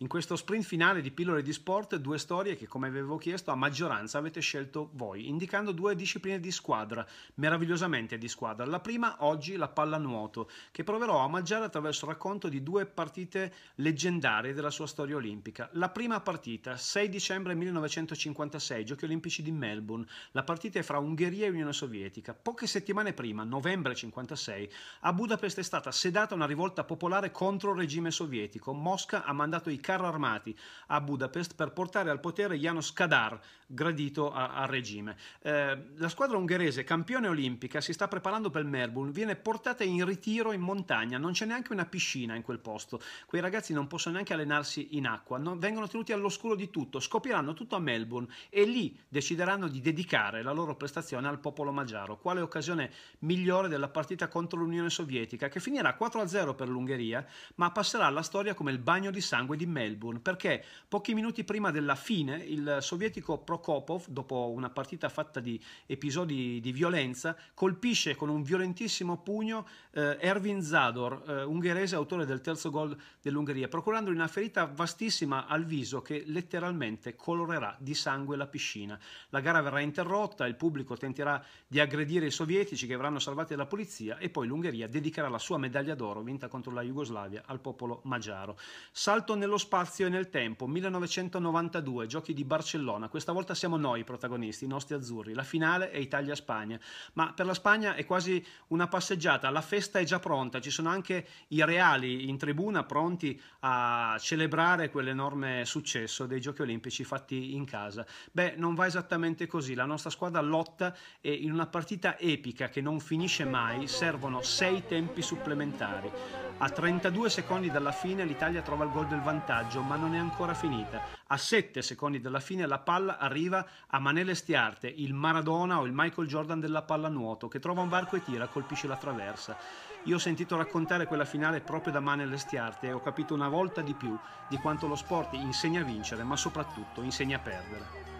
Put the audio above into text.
In questo sprint finale di pillole di sport, due storie che, come avevo chiesto, a maggioranza avete scelto voi, indicando due discipline di squadra, meravigliosamente di squadra. La prima, oggi, la pallanuoto, che proverò a omaggiare attraverso il racconto di due partite leggendarie della sua storia olimpica. La prima partita, 6 dicembre 1956, Giochi Olimpici di Melbourne. La partita è fra Ungheria e Unione Sovietica. Poche settimane prima, novembre 1956, a Budapest è stata sedata una rivolta popolare contro il regime sovietico. Mosca ha mandato i carro armati a Budapest per portare al potere Janos Kadar, gradito al regime. Eh, la squadra ungherese, campione olimpica, si sta preparando per Melbourne, viene portata in ritiro in montagna, non c'è neanche una piscina in quel posto, quei ragazzi non possono neanche allenarsi in acqua, non, vengono tenuti all'oscuro di tutto, scopriranno tutto a Melbourne e lì decideranno di dedicare la loro prestazione al popolo magiaro. Quale occasione migliore della partita contro l'Unione Sovietica, che finirà 4-0 per l'Ungheria, ma passerà alla storia come il bagno di sangue di Melbourne Melbourne perché pochi minuti prima della fine il sovietico Prokopov, dopo una partita fatta di episodi di violenza, colpisce con un violentissimo pugno eh, Erwin Zador, eh, ungherese autore del terzo gol dell'Ungheria, procurandogli una ferita vastissima al viso che letteralmente colorerà di sangue la piscina. La gara verrà interrotta, il pubblico tenterà di aggredire i sovietici che verranno salvati dalla polizia e poi l'Ungheria dedicherà la sua medaglia d'oro vinta contro la Jugoslavia al popolo magiaro. Salto nello spazio e nel tempo, 1992, giochi di Barcellona. Questa volta siamo noi i protagonisti, i nostri azzurri. La finale è Italia-Spagna, ma per la Spagna è quasi una passeggiata, la festa è già pronta, ci sono anche i reali in tribuna pronti a celebrare quell'enorme successo dei giochi olimpici fatti in casa. Beh, non va esattamente così, la nostra squadra lotta e in una partita epica che non finisce mai servono sei tempi supplementari. A 32 secondi dalla fine l'Italia trova il gol del vantaggio, ma non è ancora finita. A 7 secondi dalla fine la palla arriva a Manele Stiarte, il Maradona o il Michael Jordan della pallanuoto, che trova un varco e tira, colpisce la traversa. Io ho sentito raccontare quella finale proprio da Manele Stiarte e ho capito una volta di più di quanto lo sport insegna a vincere, ma soprattutto insegna a perdere.